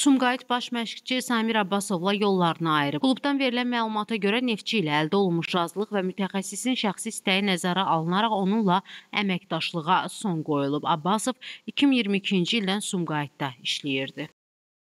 Sumqayıt baş məşqçi Samir Abbasovla yollarını ayırıb. Klubdan verilən məlumata görə neftçi ilə əldə olunmuş razılıq və mütəxəssisin şəxsi istəyi nəzərə alınaraq onunla əməkdaşlığa son qoyulub. Abbasov 2022-ci ildən Sumqayıtda işləyirdi.